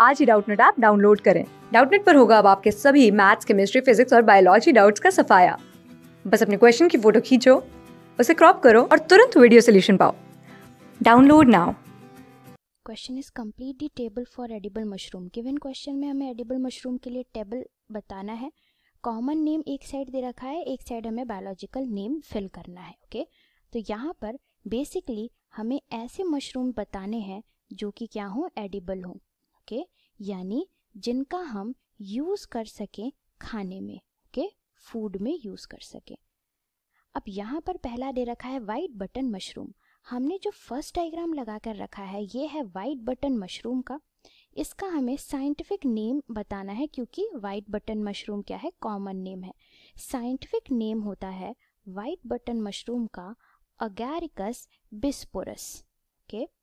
आज ही Doubtnut app download करें डाउटनेट पर होगा अब आपके सभी मैथ्स केमिस्ट्री फिजिक्स और बायोलॉजी डाउट्स का सफाया बस अपने क्वेश्चन की फोटो खींचो उसे क्रॉप करो और तुरंत वीडियो सोल्यूशन पाओ download now question is complete the table for edible mushroom given question में हमें एडिबल मशरूम के लिए टेबल बताना है कॉमन नेम एक साइड दे रखा है एक साइड हमें बायोलॉजिकल नेम फिल करना है ओके okay? तो यहाँ पर बेसिकली हमें ऐसे मशरूम बताने हैं जो कि क्या हों एडिबल हों ओके यानी जिनका हम यूज़ कर सकें खाने में ओके फूड में यूज़ कर सकें अब यहाँ पर पहला दे रखा है वाइट बटन मशरूम हमने जो फर्स्ट डायग्राम लगा कर रखा है ये है वाइट बटन मशरूम का इसका हमें साइंटिफिक नेम बताना है क्योंकि वाइट बटन मशरूम क्या है कॉमन नेम है साइंटिफिक नेम होता है वाइट बटन मशरूम का अगैरिकस बिस्पोरस ओके okay?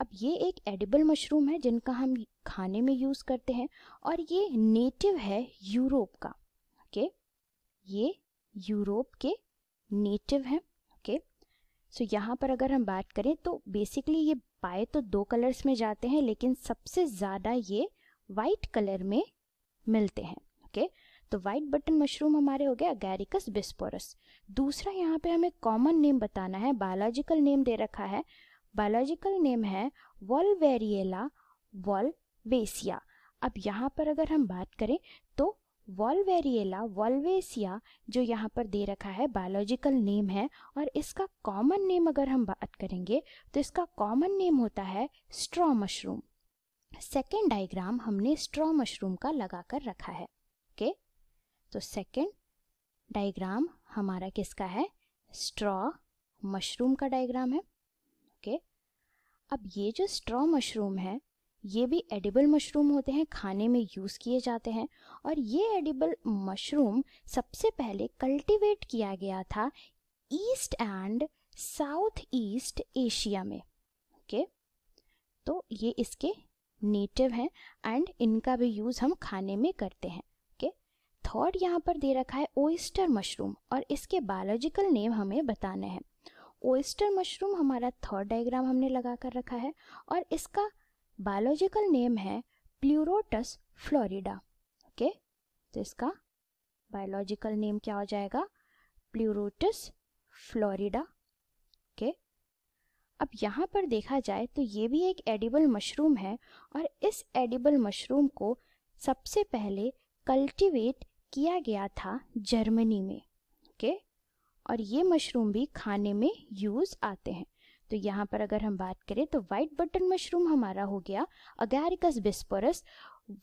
अब ये एक एडिबल मशरूम है जिनका हम खाने में यूज़ करते हैं और ये नेटिव है यूरोप का ओके okay? ये यूरोप के नेटिव है ओके सो यहाँ पर अगर हम बात करें तो बेसिकली ये पाए तो दो कलर्स में जाते हैं लेकिन सबसे ज़्यादा ये वाइट कलर में मिलते हैं ओके okay? तो वाइट बटन मशरूम हमारे हो गया गैरिकस बिस्पोरस दूसरा यहाँ पे हमें कॉमन नेम बताना है बायोलॉजिकल नेम दे रखा है बायोलॉजिकल नेम है वॉलवेरिएला वॉलवेसिया अब यहाँ पर अगर हम बात करें तो वॉलवेरिएला वॉलवेसिया जो यहाँ पर दे रखा है बायोलॉजिकल नेम है और इसका कॉमन नेम अगर हम बात करेंगे तो इसका कॉमन नेम होता है स्ट्रॉ मशरूम सेकेंड डायग्राम हमने स्ट्रॉ मशरूम का लगा कर रखा है ओके तो सेकेंड डायग्राम हमारा किसका है स्ट्रॉ मशरूम का डायग्राम है ओके अब ये जो स्ट्रॉ मशरूम है ये भी एडिबल मशरूम होते हैं खाने में यूज़ किए जाते हैं और ये एडिबल मशरूम सबसे पहले कल्टीवेट किया गया था east and south east Asia में ओके तो ये इसके नेटिव हैं एंड इनका भी यूज़ हम खाने में करते हैं ओके थर्ड यहाँ पर दे रखा है ओइस्टर मशरूम और इसके बायोलॉजिकल नेम हमें बताना है ओइस्टर मशरूम हमारा थर्ड डायग्राम हमने लगा कर रखा है और इसका बायोलॉजिकल नेम है प्लूरोटस फ्लोरिडा ओके तो इसका बायोलॉजिकल नेम क्या हो जाएगा प्लूरोटस फ्लोरिडा ओके अब यहाँ पर देखा जाए तो ये भी एक एडिबल मशरूम है और इस एडिबल मशरूम को सबसे पहले कल्टीवेट किया गया था जर्मनी में ओके okay? और ये मशरूम भी खाने में यूज़ आते हैं तो यहाँ पर अगर हम बात करें तो वाइट बटन मशरूम हमारा हो गया Agaricus bisporus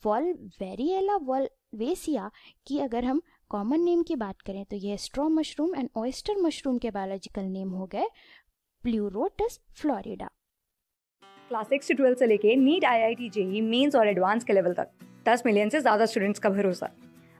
Volvariella volvacea की अगर हम कॉमन नेम की बात करें तो यह straw mushroom and oyster mushroom के बायोलॉजिकल नेम हो गए प्लूरोटस फ्लोरिडा क्लास सिक्स से ट्वेल्थ से लेके NEET I I T JEE mains और एडवांस के लेवल तक दस मिलियन से ज़्यादा स्टूडेंट्स का भरोसा